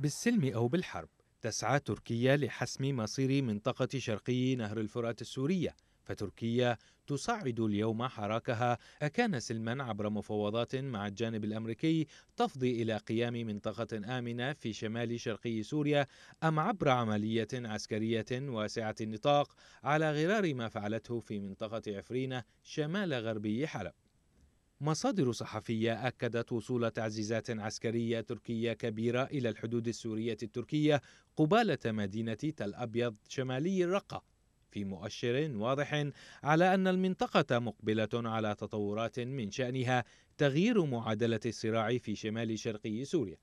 بالسلم أو بالحرب تسعى تركيا لحسم مصير منطقة شرقي نهر الفرات السورية فتركيا تصعد اليوم حراكها أكان سلما عبر مفاوضات مع الجانب الأمريكي تفضي إلى قيام منطقة آمنة في شمال شرقي سوريا أم عبر عملية عسكرية واسعة النطاق على غرار ما فعلته في منطقة عفرينة شمال غربي حلب مصادر صحفية أكدت وصول تعزيزات عسكرية تركية كبيرة إلى الحدود السورية التركية قبالة مدينة تل أبيض شمالي الرقة في مؤشر واضح على أن المنطقة مقبلة على تطورات من شأنها تغيير معادلة الصراع في شمال شرقي سوريا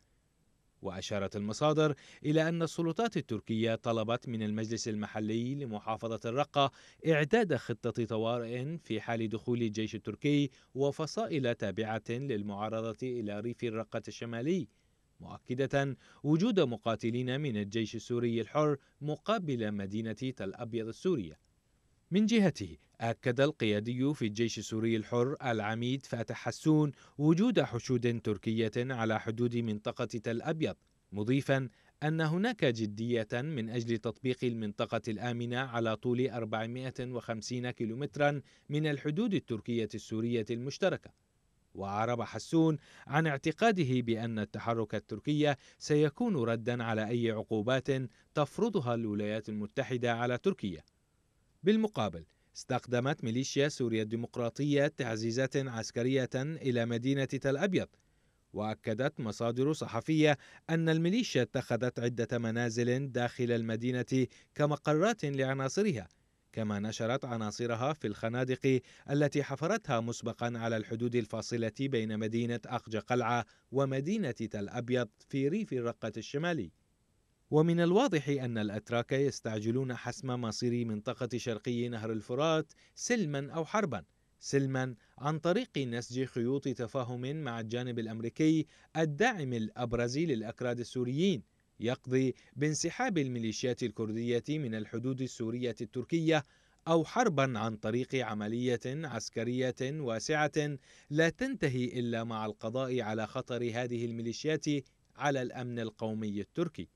وأشارت المصادر إلى أن السلطات التركية طلبت من المجلس المحلي لمحافظة الرقة إعداد خطة طوارئ في حال دخول الجيش التركي وفصائل تابعة للمعارضة إلى ريف الرقة الشمالي مؤكدة وجود مقاتلين من الجيش السوري الحر مقابل مدينة تل أبيض السورية من جهته أكد القيادي في الجيش السوري الحر العميد فاتح حسون وجود حشود تركية على حدود منطقة تل أبيض مضيفا أن هناك جدية من أجل تطبيق المنطقة الآمنة على طول 450 كيلومترا من الحدود التركية السورية المشتركة وأعرب حسون عن اعتقاده بأن التحرك التركي سيكون ردا على أي عقوبات تفرضها الولايات المتحدة على تركيا بالمقابل استخدمت ميليشيا سوريا الديمقراطية تعزيزات عسكرية إلى مدينة تل أبيض وأكدت مصادر صحفية أن الميليشيا اتخذت عدة منازل داخل المدينة كمقرات لعناصرها كما نشرت عناصرها في الخنادق التي حفرتها مسبقا على الحدود الفاصلة بين مدينة أخج قلعة ومدينة تل أبيض في ريف الرقة الشمالي ومن الواضح أن الأتراك يستعجلون حسم مصير منطقة شرقي نهر الفرات سلما أو حربا سلما عن طريق نسج خيوط تفاهم مع الجانب الأمريكي الداعم الأبرز للأكراد السوريين يقضي بانسحاب الميليشيات الكردية من الحدود السورية التركية أو حربا عن طريق عملية عسكرية واسعة لا تنتهي إلا مع القضاء على خطر هذه الميليشيات على الأمن القومي التركي